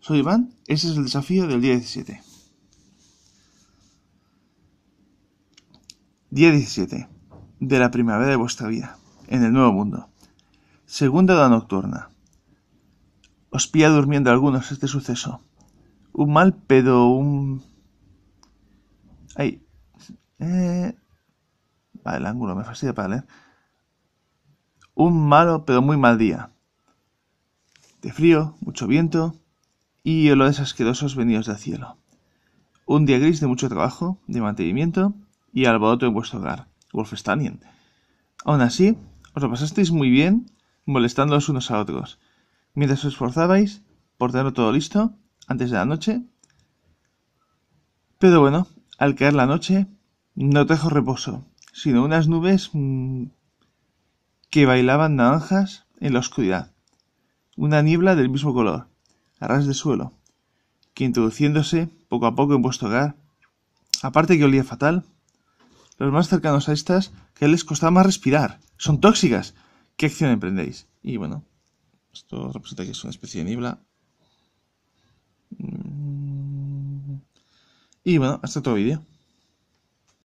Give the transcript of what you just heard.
Soy Iván, ese es el desafío del día 17. Día 17. De la primavera de vuestra vida, en el nuevo mundo. Segunda edad nocturna. Os pilla durmiendo algunos este suceso. Un mal, pero un... Ay. Eh, vale, el ángulo me fastidia para leer. Un malo, pero muy mal día. De frío, mucho viento, y olores asquerosos venidos del cielo. Un día gris de mucho trabajo, de mantenimiento y alboroto en vuestro hogar, Wolfstanien. Aún así, os lo pasasteis muy bien molestándoos unos a otros, mientras os esforzabais por tenerlo todo listo antes de la noche. Pero bueno, al caer la noche, no trajo reposo, sino unas nubes mm, que bailaban naranjas en la oscuridad. Una niebla del mismo color, a de suelo, que introduciéndose poco a poco en vuestro hogar, aparte que olía fatal, los más cercanos a estas que les costaba más respirar, son tóxicas, ¿qué acción emprendéis? Y bueno, esto representa que es una especie de niebla. Mm. Y bueno, hasta otro vídeo.